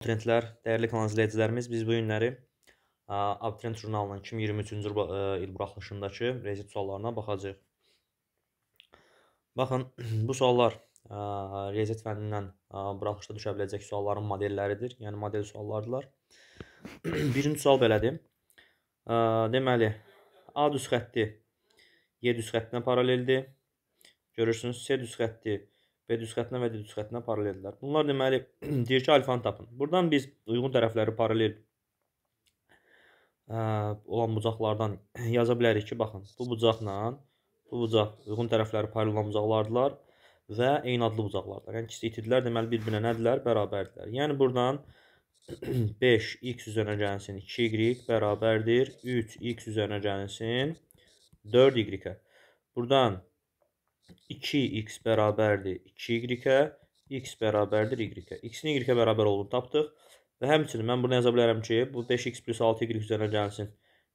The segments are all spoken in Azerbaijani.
Abituriyentlər, dəyərli kanal izləyicilərimiz, biz bu günləri Abituriyent jurnalının 2023-cü e, il buraxılışındakı rezit suallarına baxacağıq. Baxın, bu suallar rezit fənnindən buraxılışda düşə biləcək sualların modelləridir, yəni model suallardırlar. Birinci sual belədir. Deməli, A düz xətti Y düz xəttinə paraleldir. Görürsünüz, C düz xətti B düzxətinə və D düzxətinə paraleldirlər. Bunlar deməli deyir ki, alfanı tapın. Buradan biz uyğun tərəfləri paralel ə, olan bucaqlardan yaza bilərik ki, baxın, bu bucaqla bu bucaq uyğun tərəfləri paralel olan bucaqlardılar və eyni adlı bucaqlardır. Yəni ikisi itidilər, deməli bir-birinə nədilər? Bərabərdilər. Yəni buradan 5x üzərinə gəlsin 2y bərabərdir 3x üzərinə gəlsin 4y-ə. Buradan 2x bərabərdir 2y-ə, x bərabərdir y-ə. x-in y-ə bərabər olduğunu tapdıq. Və həmçinin mən burada yaza bilərəm ki, bu 5x plus 6y üzərinə gəlsin.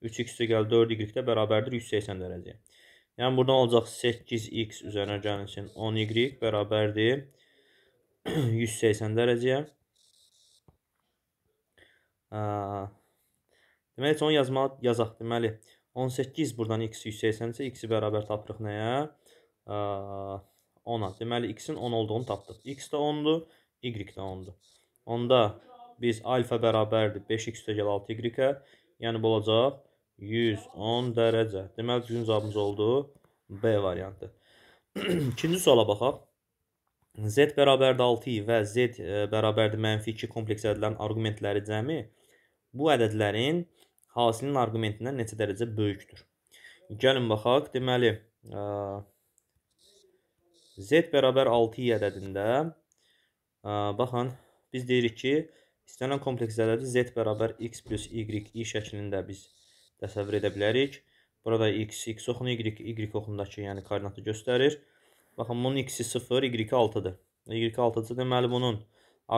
3x gəl 4y də bərabərdir 180 dərəcəyə. Yəni buradan olacaq 8x üzərinə gəlsin 10y bərabərdir 180 dərəcəyə. Deməli, heç onu yazmaq, yazaq. Deməli, 18 buradan x 180 isə x-i bərabər tapırıq nəyə? 180. 10-a. Deməli, x-in 10 olduğunu tapdıq. x də 10-dur, y də 10-dur. Onda biz alfa bərabərdir 5x üstəgəl 6y-ə. Yəni, bu olacaq 110 dərəcə. Deməli, düzgün cavabımız oldu B variantı. İkinci suala baxaq. Z bərabərdir 6i və Z e, bərabərdir mənfi 2 kompleks ədədlərin arqumentləri cəmi bu ədədlərin hasilinin arqumentindən neçə dərəcə böyükdür? Gəlin baxaq. Deməli, ə, e, Z bərabər 6 ədədində baxın biz deyirik ki, istənilən kompleks ədədi Z bərabər X plus Y i şəklində biz təsəvvür edə bilərik. Burada X, X oxunu, Y, Y oxundakı yəni koordinatı göstərir. Baxın bunun X-i 0, Y-i 6-dır. Y-i 6-cı deməli bunun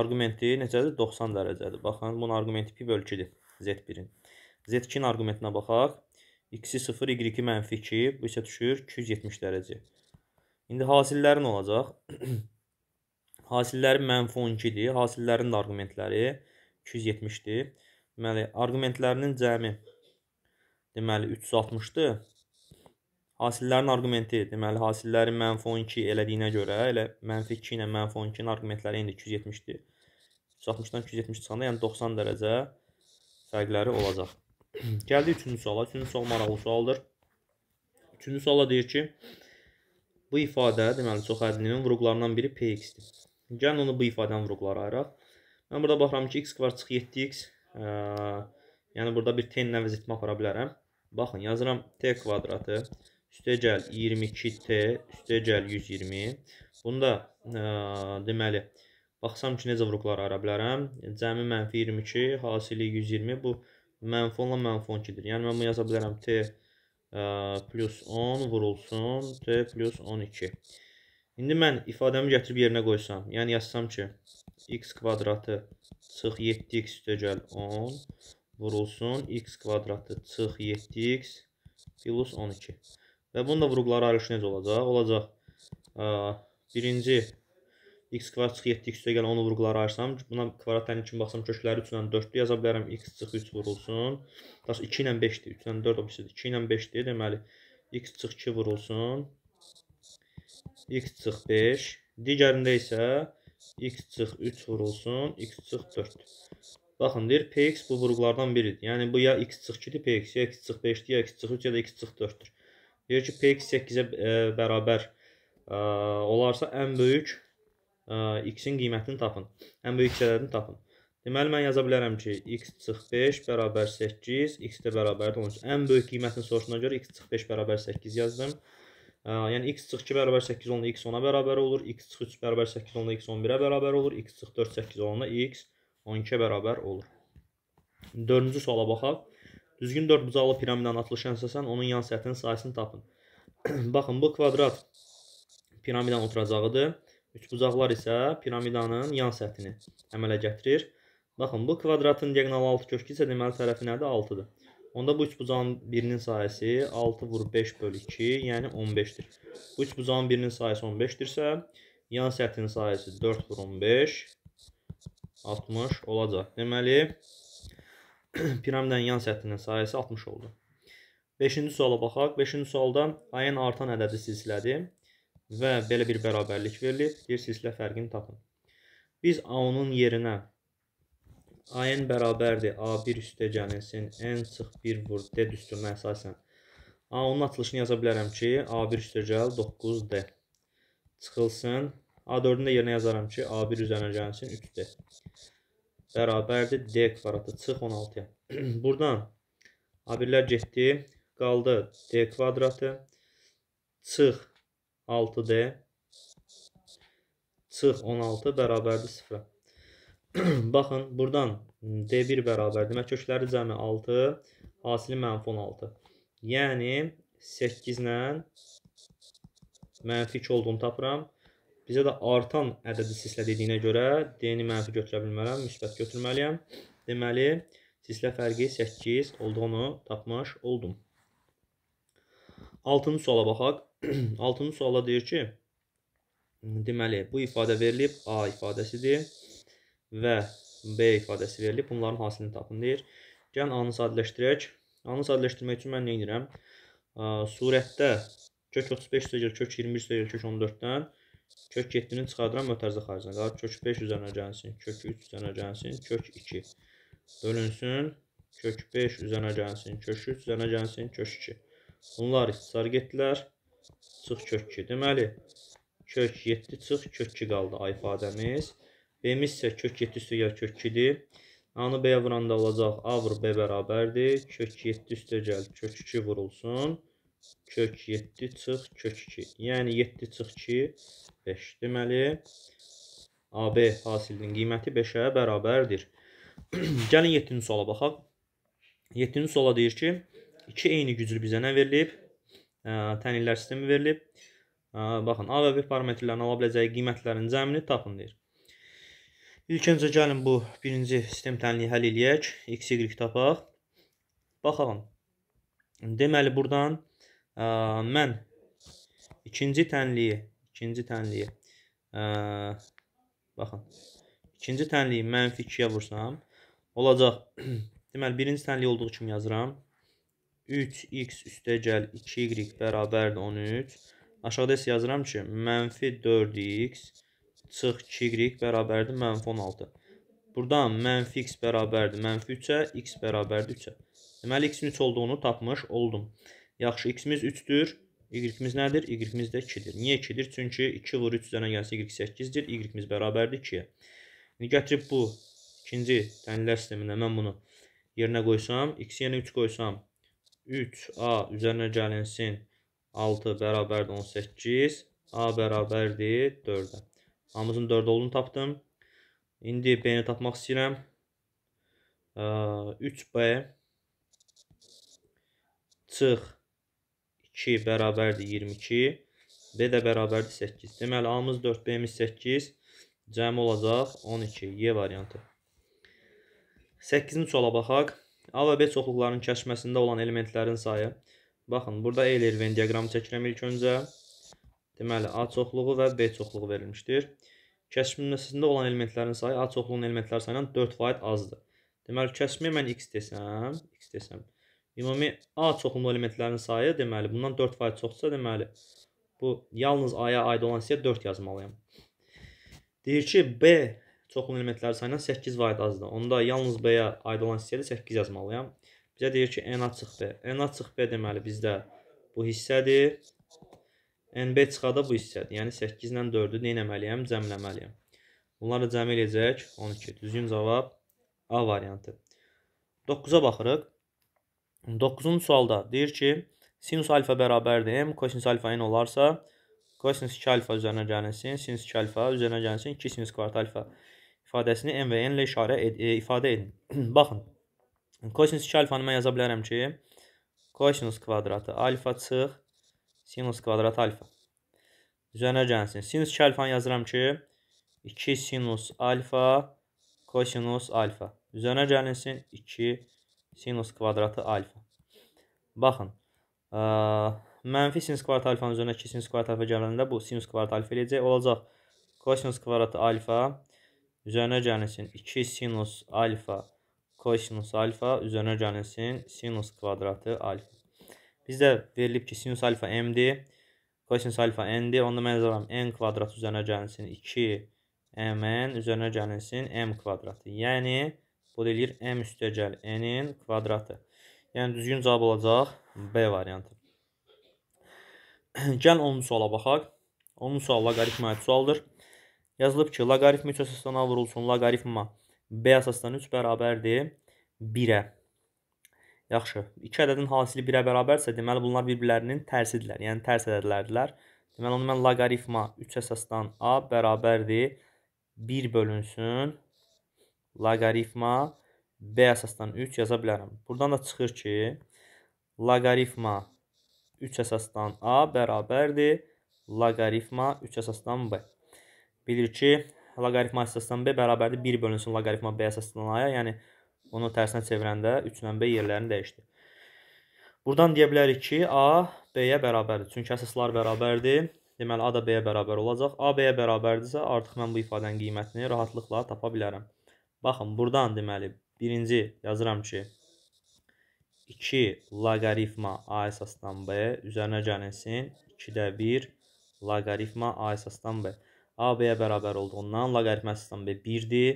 argumenti necədir? 90 dərəcədir. Baxın bunun argumenti pi bölgüdür Z1-in. Z2-nin argumentinə baxaq. X-i 0, Y-i -2. Bu isə düşür 270 dərəcə. İndi hasillərin olacaq. hasillərin mənfi 12-dir. Hasillərin də arqumentləri 270-dir. Deməli, arqumentlərinin cəmi deməli 360-dır. Hasillərin arqumenti, deməli hasillərin mənfi 12 elədiyinə görə, elə mənfi 2 ilə mənfi 12-nin arqumentləri indi 270-dir. 360-dan 270 çıxanda, yəni 90 dərəcə fərqləri olacaq. Gəldi 3-cü suala. 3-cü sual maraqlı sualdır. 3-cü sualda deyir ki, Bu ifadə deməli çox hədlinin vurğularından biri px-dir. Gəlin onu bu ifadənin vurğuları ayıraq. Mən burada baxıram ki, x kvart 7x, ə, yəni burada bir t-nin əvəz etmə apara bilərəm. Baxın, yazıram t kvadratı, üstə gəl 22t, üstə gəl 120. Bunda ə, e, deməli, baxsam ki, necə vurğular ayıra bilərəm. Cəmi mənfi 22, hasili 120, bu mənfonla mənfonkidir. Yəni, mən bunu yaza bilərəm t kvadratı plus 10 vurulsun t plus 12. İndi mən ifadəmi gətirib yerinə qoysam, yəni yazsam ki, x kvadratı çıx 7x üstəgəl 10 vurulsun x kvadratı çıx 7x plus 12. Və bunun da vurğuları ayrılışı necə olacaq? Olacaq e, birinci x kvadrat çıxı 7 x gələn 10 vurğuları ayırsam, buna kvadrat əlini kimi baxsam kökləri 3 ilə 4-dür yaza bilərəm. x çıx 3 vurulsun. Daş 2 ilə 5-dir. 3 ilə 4 obisidir. 2 ilə 5-dir. Deməli x çıx 2 vurulsun. x çıx 5. Digərində isə x çıx 3 vurulsun. x çıx 4. Baxın, deyir px bu vurğulardan biridir. Yəni bu ya x çıx 2-dir, px ya x çıx 5-dir, ya x çıx 3 ya da x çıx 4-dür. Deyir ki, px 8-ə e, bərabər ə, e, olarsa ən böyük x-in qiymətini tapın. Ən böyük hissələrini tapın. Deməli, mən yaza bilərəm ki, x çıx 5 bərabər 8, x də bərabərdir 13. Ən böyük qiymətini soruşuna görə x çıx 5 bərabər 8 yazdım. Ə, yəni, x çıx 2 bərabər 8 olanda x 10-a bərabər olur, x çıx 3 bərabər 8 olanda x 11-ə bərabər olur, x çıx 4, 8 olanda x 12-ə bərabər olur. Dördüncü suala baxaq. Düzgün 4 bucaqlı piramidanın atılışı əsasən onun yan səthinin sayəsini tapın. Baxın, bu kvadrat piramidanın oturacağıdır. Üçbucaqlar isə piramidanın yan səthini əmələ gətirir. Baxın, bu kvadratın diagonal 6 köşkü isə deməli tərəfi nədir? 6-dır. Onda bu üçbucağın birinin sayəsi 6 vur 5 bölü 2, yəni 15-dir. Bu üçbucağın birinin sayəsi 15-dirsə, yan səthin sayəsi 4 vur 15, 60 olacaq. Deməli, piramidanın yan səthinin sayəsi 60 oldu. 5-ci suala baxaq. 5-ci sualda ayın artan ədədi silsilədir və belə bir bərabərlik verilib. Deyirsizlə fərqini tapın. Biz A-nın yerinə A-n bərabərdir A1 üstə gəlsin, n çıx 1 vur d düsturuna əsasən. A-nın açılışını yaza bilərəm ki, A1 üstə gəl 9d çıxılsın. A4-ün də yerinə yazaram ki, A1 üzərinə gəlsin 3d. Bərabərdir d kvadratı çıx 16-ya. Buradan A1-lər getdi, qaldı d kvadratı çıx 6D çıx 16 bərabərdir 0. Baxın, buradan D1 bərabər. Demək kökləri cəmi 6, hasili mənfi 16. Yəni 8 ilə mənfi 2 olduğunu tapıram. Bizə də artan ədədi sislə dediyinə görə D-ni mənfi götürə bilmərəm, müsbət götürməliyəm. Deməli, sislə fərqi 8 olduğunu tapmış oldum. 6-cı suala baxaq. 6-cı sualda deyir ki, deməli, bu ifadə verilib, A ifadəsidir və B ifadəsi verilib. Bunların hasilini tapın deyir. Gəlin A-nı sadələşdirək. A-nı sadələşdirmək üçün mən nə edirəm? Surətdə kök 35 üzrə kök 21 üzrə kök 14-dən kök 7-ni çıxardıram mötərizə xaricinə qalır. Kök 5 üzərinə gəlsin, kök 3 üzərinə gəlsin, kök 2 bölünsün, kök 5 üzərinə gəlsin, kök 3 üzərinə gəlsin, kök 2. Bunlar ixtisar getdilər çıx kök 2. Deməli, kök 7 çıx kök 2 qaldı A ifadəmiz. B-miz isə kök 7 üstü gəl kök 2-dir. A-nı B-yə vuranda olacaq A vur B bərabərdir. Kök 7 üstə gəl kök 2 vurulsun. Kök 7 çıx kök 2. Yəni 7 çıx 2 5. Deməli, AB hasilinin qiyməti 5-ə bərabərdir. Gəlin 7-ci suala baxaq. 7-ci suala deyir ki, iki eyni güclü bizə nə verilib? təyin illər sistemi verilib. Baxın, A və B parametrlərin ala biləcəyi qiymətlərin cəmini tapın deyir. İlk öncə gəlin bu birinci sistem tənliyi həll eləyək. X, Y tapaq. Baxalım. Deməli, buradan ə, mən ikinci tənliyi, ikinci tənliyi, ə, baxın, ikinci tənliyi mənfi 2-yə vursam, olacaq, deməli, birinci tənliyi olduğu kimi yazıram. 3x üstə gəl 2y bərabərdir 13. Aşağıda isə yazıram ki, mənfi 4x çıx 2y bərabərdir mənfi 16. Buradan mənfi x bərabərdir mənfi 3-ə, x bərabərdir 3-ə. Deməli, x-in 3 olduğunu tapmış oldum. Yaxşı, x-imiz 3-dür. Y-imiz nədir? Y-imiz də 2-dir. Niyə 2-dir? Çünki 2 vur 3 üzərinə gəlsə y 8-dir. Y-imiz bərabərdir 2-yə. İndi gətirib bu ikinci tənillər sistemində mən bunu yerinə qoysam, x-i yenə yəni 3 qoysam, 3A üzərinə gəlinsin 6 bərabərdir 18. A bərabərdir 4-ə. Hamımızın 4 olduğunu tapdım. İndi B-ni tapmaq istəyirəm. 3B çıx 2 bərabərdir 22. B də bərabərdir 8. Deməli, A-mız 4, B-miz 8. Cəmi olacaq 12. Y variantı. 8-ci sola baxaq. A və B çoxluqlarının kəşməsində olan elementlərin sayı. Baxın, burada Eyler Venn diaqramı çəkirəm ilk öncə. Deməli, A çoxluğu və B çoxluğu verilmişdir. Kəşməsində olan elementlərin sayı A çoxluğunun elementləri sayından 4% azdır. Deməli, kəşmə mən x desəm, x desəm. Ümumi A çoxluğunun elementlərinin sayı, deməli, bundan 4% çoxsa, deməli, bu yalnız A-ya aid olan hissəyə 4 yazmalıyam. Deyir ki, B Çoxlu elementləri sayından 8 varid azdır. Onda yalnız B-yə aid olan hissədə 8 yazmalıyam. Bizə deyir ki, N açıq B. N açıq B deməli bizdə bu hissədir. NB çıxada bu hissədir. Yəni 8 ilə 4-ü nə etməliyəm? Cəmləməliyəm. Bunları cəm eləyəcək 12. Düzgün cavab A variantı. 9-a baxırıq. 9-cu sualda deyir ki, sinus alfa bərabərdir m, kosinus alfa n olarsa, kosinus 2 alfa üzərinə gəlinsin, sinus 2 alfa üzərinə gəlinsin, 2 sinus kvart alfa ifadəsini n və n ilə işarə ed e, ifadə edin. Baxın. Kosinus 2 alfanı mən yaza bilərəm ki, kosinus kvadratı alfa çıx sinus kvadratı alfa. Üzərinə gəlsin. Sinus 2 alfanı yazıram ki, 2 sinus alfa kosinus alfa. Üzərinə gəlinsin 2 sinus kvadratı alfa. Baxın. Ə, mənfi sinus kvadrat alfanın üzərinə 2 sinus kvadrat alfa gələndə bu sinus kvadrat alfa eləyəcək. Olacaq kosinus kvadratı alfa üzərinə gəlsin 2 sinus alfa kosinus alfa üzərinə gəlsin sinus kvadratı alfa. Bizdə verilib ki, sinus alfa m-dir, kosinus alfa n-dir. Onda mən yazaram n kvadrat üzərinə gəlsin 2 mn üzərinə gəlsin m kvadratı. Yəni bu da eləyir m üstə gəl n-in kvadratı. Yəni düzgün cavab olacaq B variantı. Gəl 10-cu suala baxaq. 10-cu sual loqaritmatik sualdır. Yazılıb ki, loqaritm 3 əsasına vurulsun, loqaritma B əsasdan 3 bərabərdir 1-ə. Yaxşı, 2 ədədin hasili 1-ə bərabərsə, deməli bunlar bir-birlərinin tərsidirlər, yəni tərs ədədlərdirlər. Deməli onu mən loqaritma 3 əsasdan A bərabərdir 1 bölünsün loqaritma B əsasdan 3 yaza bilərəm. Buradan da çıxır ki, loqaritma 3 əsasdan A bərabərdir loqaritma 3 əsasdan B bilir ki, loqaritma əsasından b bərabərdir 1 bölünsün loqaritma b əsasından a-ya, yəni onu tərsinə çevirəndə 3-dən b yerlərini dəyişdi. Buradan deyə bilərik ki, a b-yə bərabərdir. Çünki əsaslar bərabərdir. Deməli a da b-yə bərabər olacaq. a b-yə bərabərdirsə, artıq mən bu ifadənin qiymətini rahatlıqla tapa bilərəm. Baxın, burdan deməli birinci yazıram ki, 2 loqaritma a əsasından b üzərinə gəlinsin 2-də 1 loqaritma a əsasından b. AB-yə bərabər olduğundan loqaritmasından B 1-dir.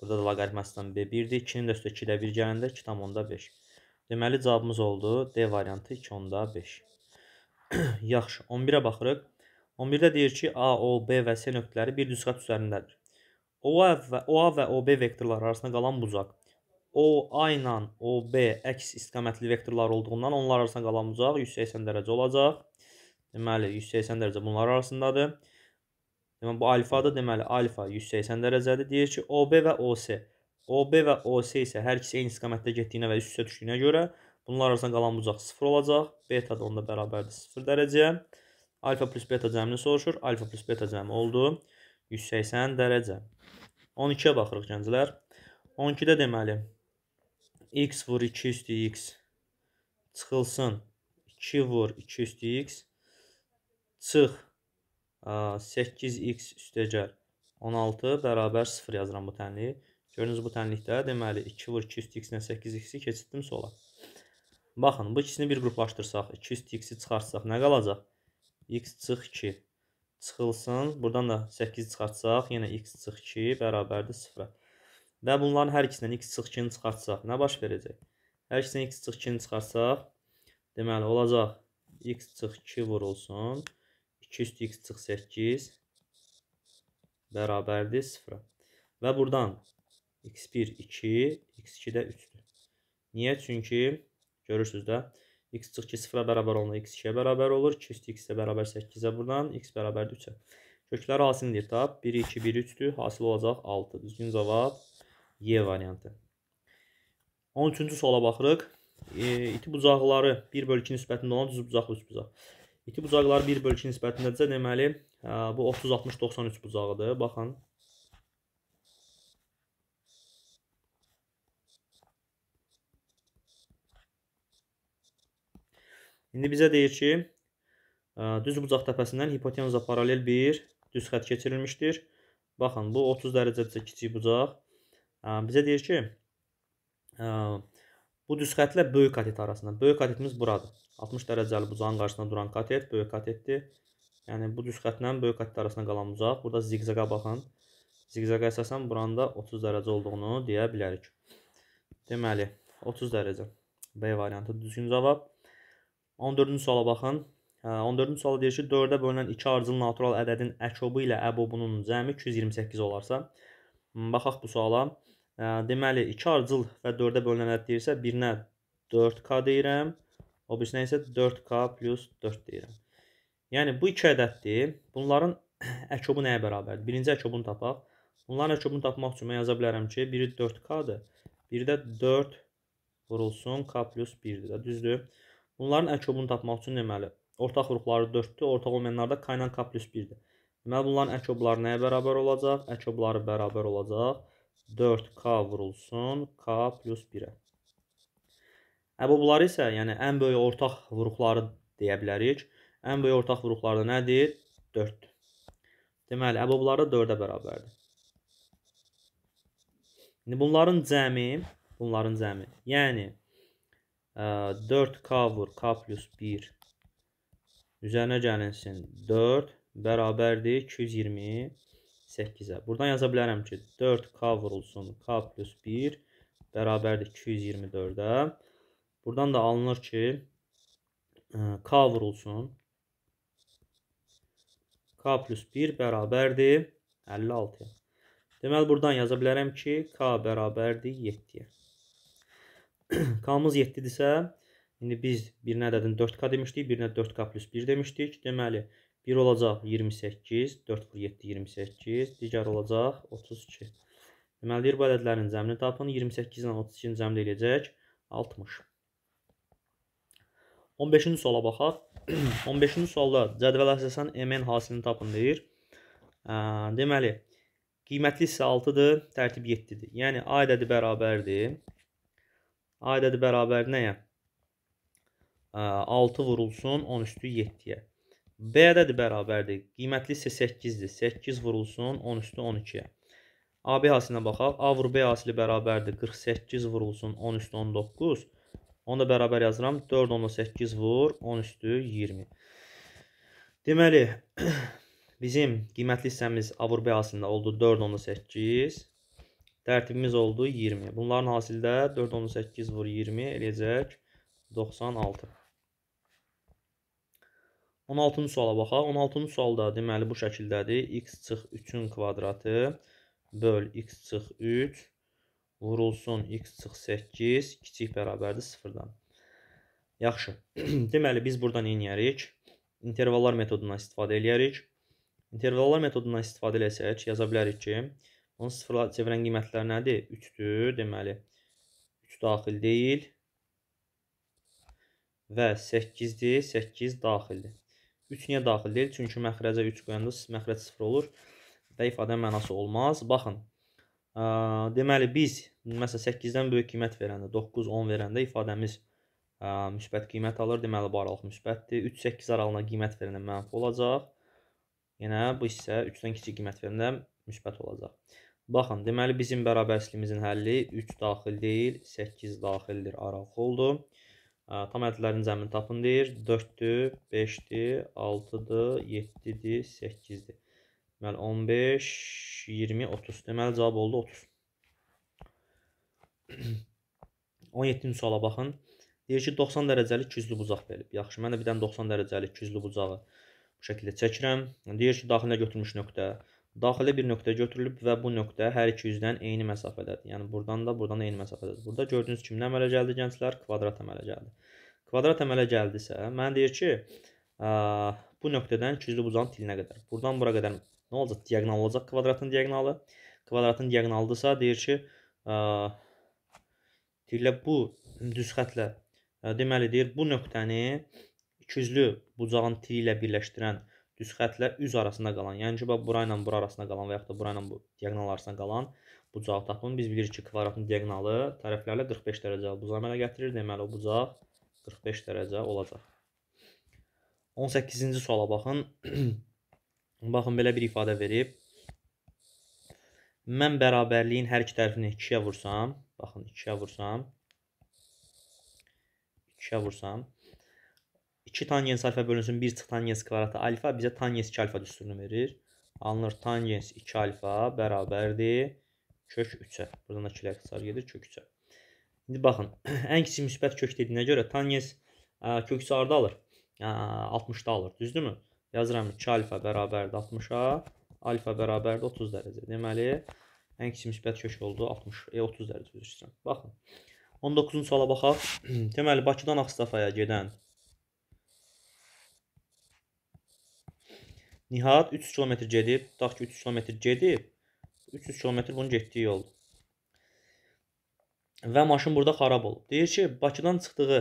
Burada da loqaritmasından B 1-dir. 2-nin də üstə 2 ilə 1 gələndə 2,5. Deməli cavabımız oldu D variantı 2,5. Yaxşı, 11-ə baxırıq. 11-də deyir ki, A, O, B və C nöqtələri bir düzxət üzərindədir. OA və, OA və OB vektorları arasında qalan bucaq OA ilə OB əks istiqamətli vektorlar olduğundan onlar arasında qalan bucaq 180 dərəcə olacaq. Deməli 180 dərəcə bunlar arasındadır. Deməli bu alfada deməli alfa 180 dərəcədir. Deyir ki, OB və OS. OB və OS isə hər ikisi eyni istiqamətdə getdiyinə və üst-üstə düşdüyünə görə bunlar arasında qalan bucaq 0 olacaq. Beta da onda bərabərdir 0 dərəcəyə. Alfa plus beta cəmini soruşur. Alfa plus beta cəmi oldu 180 dərəcə. 12-yə baxırıq gənclər. 12-də deməli x vur 2 üstü x çıxılsın. 2 vur 2 üstü x çıx 8x üstəgəl 16 bərabər 0 yazıram bu tənliyi. Görünüz bu tənlikdə deməli 2 vur 2 üst x-nə 8x-i keçirtdim sola. Baxın, bu ikisini bir qruplaşdırsaq, 2 üst x-i çıxartsaq nə qalacaq? x çıx 2 çıxılsın. Buradan da 8 çıxartsaq, yenə x çıx 2 bərabərdir 0-a. Və bunların hər ikisindən x çıx 2-ni çıxartsaq nə baş verəcək? Hər ikisindən x çıx 2-ni çıxartsaq, deməli olacaq x çıx 2 vurulsun 0. 2 üstü x çıx 8 bərabərdir 0. Və buradan x1 2, x2 də 3-dür. Niyə? Çünki görürsüz də x çıx 2 0-a bərabər olunur, x2-yə bərabər olur. 2 üstü x də bərabər 8-ə buradan x bərabərdir 3-ə. Köklər hasilini deyib tap. 1 2 1 3-dür. Hasil olacaq 6. Düzgün cavab Y variantı. 13-cü suala baxırıq. E, iti bucaqları 1 bölü 2 nisbətində olan düz bucaqlı üç bucaq. İti bucaqlar 1 bölü 2 nisbətindəcə deməli, hə, bu 30-60-93 bucağıdır. Baxın. İndi bizə deyir ki, hə, düz bucaq təpəsindən hipotenuza paralel bir düz xət keçirilmişdir. Baxın, bu 30 dərəcədə kiçik bucaq. Hə, bizə deyir ki, Bu düz xəttlə böyük katet arasında. Böyük katetimiz buradır. 60 dərəcəli bucağın qarşısında duran katet böyük katetdir. Yəni bu düz xəttlə böyük katet arasında qalan bucaq. Burada zigzaqa baxın. Zigzaqa əsasən buranda 30 dərəcə olduğunu deyə bilərik. Deməli 30 dərəcə. B variantı düzgün cavab. 14-cü suala baxın. 14-cü hə, sual deyir ki, 4-ə bölünən 2 arcılı natural ədədin əkobu ilə əbobunun cəmi 228 olarsa. Baxaq bu suala. Deməli 2 arcıl və 4-ə bölünənlər deyirsə, birinə 4K deyirəm, o birisinə isə 4K plus 4 deyirəm. Yəni bu 2 ədəddir. Bunların əkobu nəyə bərabərdir? Birinci əkobunu tapaq. Bunların əkobunu tapmaq üçün mən yaza bilərəm ki, biri 4K-dır, biri də 4 vurulsun K plus 1-dir də, düzdür? Bunların əkobunu tapmaq üçün deməli, ortaq vuruqları 4-dür, ortaq olmayanlar da K ilə K plus 1-dir. Deməli bunların əkobları nəyə bərabər olacaq? Əkobları bərabər olacaq 4K vurulsun K plus 1-ə. Hə, bunlar isə yəni ən böyük ortaq vuruqları deyə bilərik. Ən böyük ortaq vuruqları nədir? 4. Deməli, əbobları hə, 4-ə bərabərdir. İndi bunların cəmi, bunların cəmi, yəni 4K vur K plus 1 üzərinə gəlinsin 4 bərabərdir 220 8-ə. Buradan yaza bilərəm ki, 4K vurulsun, K plus 1 bərabərdir 224-ə. Buradan da alınır ki, K vurulsun. K plus 1 bərabərdir 56-ya. E, Deməli, buradan yaza bilərəm ki, K bərabərdir 7-yə. K-mız 7-dirsə, indi biz birinə ədədin 4K demişdik, birinə 4K plus 1 demişdik. Deməli, 4K 1 olacaq 28, 4 vur 7, 28, digər olacaq 32. Deməli, bir bədədlərin cəmini tapın, 28 ilə 32-ni cəmini eləyəcək 60. 15-ci suala baxaq. 15-ci sualda cədvəl əsasən MN hasilini tapın deyir. Deməli, qiymətli hissə 6-dır, tərtib 7-dir. Yəni, A ədədi bərabərdir. A ədədi bərabər nəyə? 6 vurulsun 10 üstü 7-yə. B-dədir bərabərdir. Qiymətli isə 8-dir. 8 vurulsun 10 üstü 12-yə. AB hasilinə baxaq. A vur B hasili bərabərdir. 48 vurulsun 10 üstü 19. Onu da bərabər yazıram. 4 10 8 vur 10 üstü 20. Deməli, bizim qiymətli hissəmiz A vur B hasilində oldu 4 10 8. Tərtibimiz oldu 20. Bunların hasildə 4 10 8 vur 20 eləyəcək 96. 16-cı suala baxaq. 16-cı sualda deməli bu şəkildədir. x çıx 3-ün kvadratı böl x çıx 3 vurulsun x çıx 8 kiçik bərabərdir 0-dan. Yaxşı. deməli biz burada nə edərik? İntervallar metodundan istifadə edərik. İntervallar metodundan istifadə eləsək yaza bilərik ki, onun sıfırla çevirən qiymətlər nədir? 3-dür. Deməli 3 daxil deyil və 8-dir. 8 daxildir. 3 niyə daxil deyil? Çünki məxrəcə 3 qoyanda məxrəc 0 olur və ifadə mənası olmaz. Baxın, ə, deməli biz məsələn 8-dən böyük qiymət verəndə, 9, 10 verəndə ifadəmiz ə, müsbət qiymət alır. Deməli bu aralıq müsbətdir. 3, 8 aralığına qiymət verəndə mənfi olacaq. Yenə bu isə 3-dən kiçik qiymət verəndə müsbət olacaq. Baxın, deməli bizim bərabərsizliyimizin həlli 3 daxil deyil, 8 daxildir, aralığı oldu. Tam ədədlərin cəmini tapın deyir. 4-dür, 5-dir, 6-dır, 7-dir, 8-dir. Deməli 15, 20, 30. Deməli cavab oldu 30. 17-ci suala baxın. Deyir ki, 90 dərəcəlik güclü bucaq verib. Yaxşı, mən də bir dənə 90 dərəcəlik güclü bucağı bu şəkildə çəkirəm. Deyir ki, daxilinə götürmüş nöqtə daxili bir nöqtə götürülüb və bu nöqtə hər iki üzdən eyni məsafədədir. Yəni burdan da, burdan da eyni məsafədədir. Burada gördüyünüz kimi nə əmələ gəldi gənclər? Kvadrat əmələ gəldi. Kvadrat əmələ gəldisə, mənə deyir ki, ə, bu nöqtədən küzlü bucağın tilinə qədər. Burdan bura qədər nə olacaq? Diaqonal olacaq kvadratın diaqonalı. Kvadratın diaqonalıdırsa, deyir ki, ə, deyirlər bu düz xətlə deməli deyir bu nöqtəni küzlü bucağın tili ilə birləşdirən düz xətlə üz arasında qalan, yəni ki, bura ilə bura arasında qalan və yaxud da bura ilə bu diagonal arasında qalan bucağı tapın. Biz bilirik ki, kvadratın diagonalı tərəflərlə 45 dərəcə bucaq əmələ gətirir. Deməli, o bucaq 45 dərəcə olacaq. 18-ci suala baxın. baxın, belə bir ifadə verib. Mən bərabərliyin hər iki tərəfini 2-yə vursam, baxın, 2-yə vursam, 2-yə vursam, 2 tangens alfa bölünsün 1 tangens kvadratı alfa bizə tangens 2 alfa düsturunu verir. Alınır tangens 2 alfa bərabərdir kök 3-ə. Buradan da kilər qısar gedir kök 3-ə. İndi baxın, ən kiçik müsbət kök dediyinə görə tangens köksü harda alır? 60-da alır, düzdürmü? Yazıram 2 alfa bərabərdir 60-a, alfa bərabərdir 30 dərəcə. Deməli, ən kiçik müsbət kök oldu 60, e, 30 dərəcə üzr istəyirəm. Baxın. 19-cu suala baxaq. Deməli, Bakıdan Ağstafaya gedən Nihat 300 km gedib. Tutaq ki, 300 km gedib. 300 km bunun getdiyi yoldur. Və maşın burada xarab olub. Deyir ki, Bakıdan çıxdığı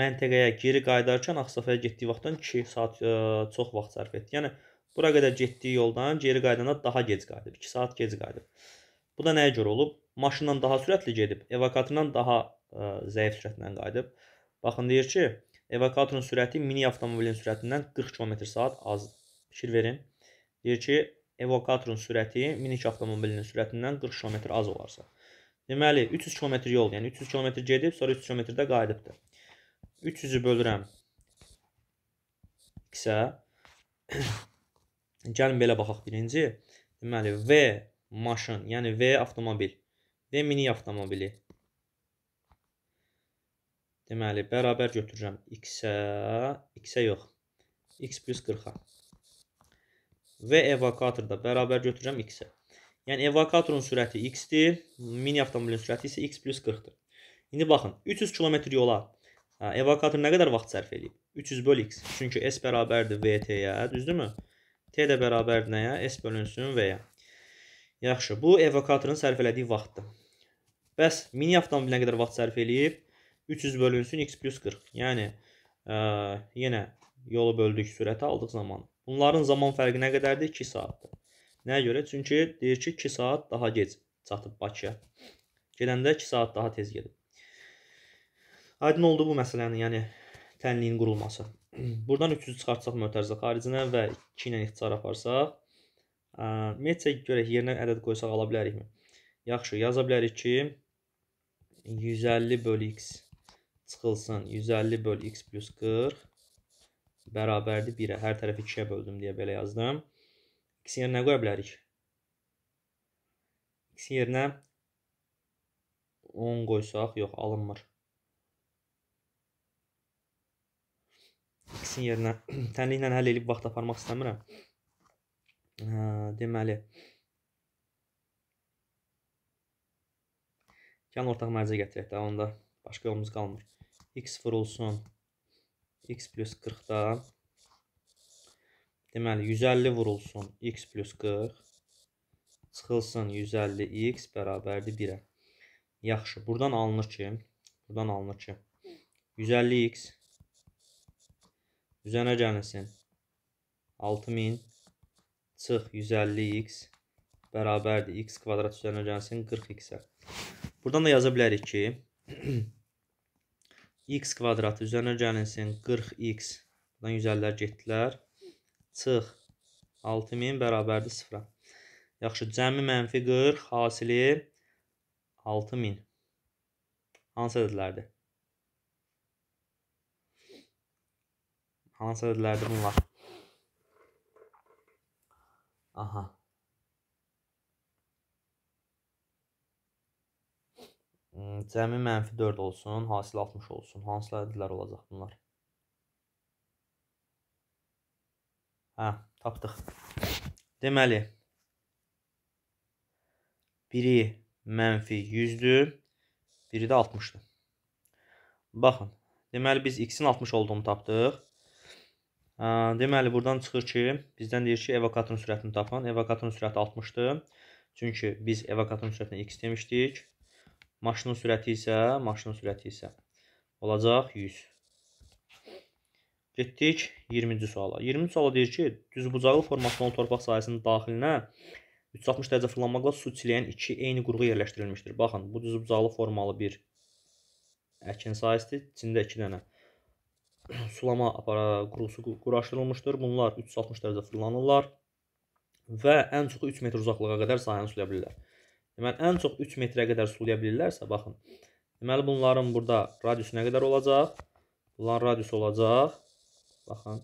məntəqəyə geri qayıdarkən Ağstafaya getdiyi vaxtdan 2 saat ə, e, çox vaxt sərf etdi. Yəni bura qədər getdiyi yoldan geri qayıdanda daha gec qayıdıb. 2 saat gec qayıdıb. Bu da nəyə görə olub? Maşından daha sürətli gedib, evakatordan daha ə, e, zəif sürətlə qayıdıb. Baxın deyir ki, evakatorun sürəti mini avtomobilin sürətindən 40 km/saat azdır. Fikir verin. Deyir ki, Evocatorun sürəti minik avtomobilinin sürətindən 40 km az olarsa. Deməli, 300 km yol, yəni 300 km gedib, sonra 300 km də qayıdıbdır. 300-ü bölürəm isə gəlin belə baxaq birinci. Deməli, V maşın, yəni V avtomobil, V mini avtomobili. Deməli, bərabər götürürəm x-ə, x-ə yox, x plus 40-a və evokator da bərabər götürürəm x-ə. Yəni evokatorun sürəti x-dir, mini avtomobilin sürəti isə x plus 40-dır. İndi baxın, 300 km yola hə, evokator nə qədər vaxt sərf edib? 300 böl x. Çünki s bərabərdir vt-yə, düzdürmü? t də bərabərdir nəyə? s bölünsün v-yə. Yaxşı, bu evokatorun sərf elədiyi vaxtdır. Bəs mini avtomobil nə qədər vaxt sərf eləyib? 300 bölünsün x plus 40. Yəni ə, yenə yolu böldük, sürəti aldıq zaman. Bunların zaman fərqi nə qədərdir? 2 saatdır. Nəyə görə? Çünki deyir ki, 2 saat daha gec çatıb Bakıya. Gedəndə 2 saat daha tez gedib. Aydın oldu bu məsələnin, yəni tənliyin qurulması. Buradan 300 çıxartsaq mötərizə xaricinə və 2 ilə ixtisar aparsaq, ümumiyyətcə görək yerinə ədəd qoysaq ala bilərikmi? Yaxşı, yaza bilərik ki, 150 bölü x çıxılsın 150 bölü x plus 40 bərabərdir 1-ə. Hər tərəfi 2-yə böldüm deyə belə yazdım. X yerinə qoya bilərik. X yerinə 10 qoysaq, yox, alınmır. X-in yerinə tənliklə həll edib vaxt aparmaq istəmirəm. Hə, deməli Gəlin ortaq mərcə gətirək də, onda başqa yolumuz qalmır. X vurulsun 1 x plus 40-dan deməli 150 vurulsun x plus 40 çıxılsın 150x bərabərdir 1-ə. Yaxşı, buradan alınır ki, buradan alınır ki 150x üzərinə gəlinsin 6000 çıx 150x bərabərdir x kvadrat üzərinə gəlsin 40x-ə. Buradan da yaza bilərik ki x kvadratı üzərinə gəlinsin 40x. Buradan 150-lər getdilər. Çıx. 6000 bərabərdir 0-a. Yaxşı, cəmi mənfi 40 hasili 6000. Hansı ədədlərdir? Hansı ədədlərdir bunlar? Aha. Cəmi mənfi 4 olsun, hasil 60 olsun. Hansı ədədlər olacaq bunlar? Hə, tapdıq. Deməli, biri mənfi 100-dür, biri də 60-dır. Baxın, deməli biz x-in 60 olduğunu tapdıq. Hə, deməli, buradan çıxır ki, bizdən deyir ki, evokatın sürətini tapın. Evokatın sürəti 60-dır. Çünki biz evokatın sürətinə x demişdik. Maşının sürəti isə, maşının sürəti isə olacaq 100. Getdik 20-ci suala. 20-ci suala deyir ki, düzbucaqlı formasının torpaq sahəsinin daxilinə 360 dərəcə fırlanmaqla su çiləyən iki eyni qurğu yerləşdirilmişdir. Baxın, bu düzbucaqlı formalı bir əkin sahəsidir. İçində 2 dənə sulama apara qurğusu quraşdırılmışdır. Bunlar 360 dərəcə fırlanırlar və ən çoxu 3 metr uzaqlığa qədər sahəni sulaya bilirlər. Deməli, ən çox 3 metrə qədər sulaya bilirlərsə, baxın. Deməli, bunların burada radiusu nə qədər olacaq? Bunların radiusu olacaq. Baxın.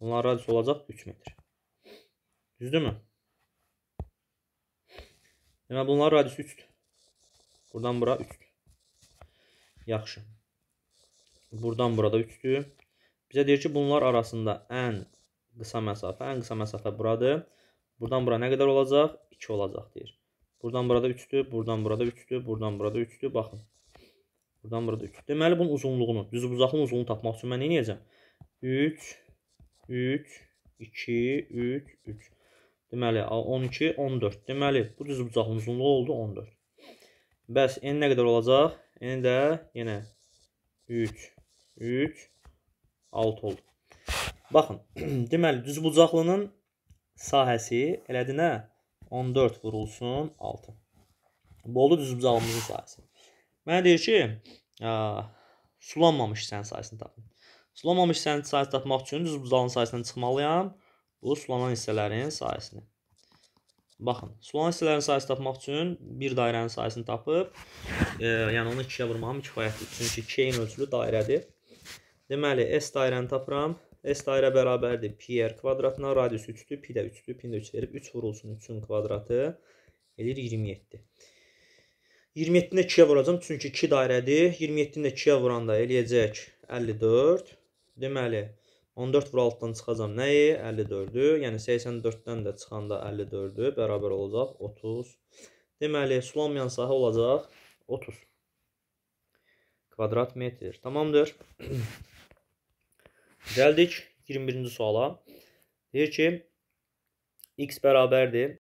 Bunların radiusu olacaq 3 metr. Düzdürmü? Deməli, bunların radiusu 3-dür. Buradan bura 3-dür. Yaxşı. Buradan burada 3-dür. Bizə deyir ki, bunlar arasında ən qısa məsafə, ən qısa məsafə buradır. Buradan bura nə qədər olacaq? 2 olacaq deyir. Buradan burada 3-dür, buradan burada 3-dür, buradan burada 3-dür. Baxın. Buradan burada 3. Deməli bunun uzunluğunu, düz uzaqlığın uzunluğunu tapmaq üçün mən nə edəcəm? 3 3 2 3 3. Deməli 12 14. Deməli bu düz uzaqlığın uzunluğu oldu 14. Bəs n nə qədər olacaq? n də yenə 3 3 6 oldu. Baxın, deməli düz bucaqlının sahəsi elədir nə? 14 vurulsun 6. Bolu düzbucağımızın sayısı. Mənə deyir ki, ə, sulanmamış hissənin sayısını tapın. Sulanmamış hissənin sayısını tapmaq üçün düzbucağın sayısından çıxmalıyam. Bu sulanan hissələrin sayısını. Baxın, sulanan hissələrin sayısını tapmaq üçün bir dairənin sayısını tapıb, e, yəni onu 2-yə vurmağım kifayətdir. Çünki 2-nin ölçülü dairədir. Deməli, S dairəni tapıram. S dairə bərabərdir PR kvadratına, radius 3-dür, pi də 3-dür, pin də 3 verib 3 vurulsun 3-ün kvadratı eləyir 27. 27-ni də 2-yə vuracam, çünki 2 dairədir. 27-ni də 2-yə vuranda eləyəcək 54. Deməli 14 vur 6-dan çıxacam nəyi? 54-ü. Yəni 84-dən də çıxanda 54-ü bərabər olacaq 30. Deməli sulanmayan sahə olacaq 30 kvadrat metr. Tamamdır. Geldik 21. suala. Diyor ki x beraberdi.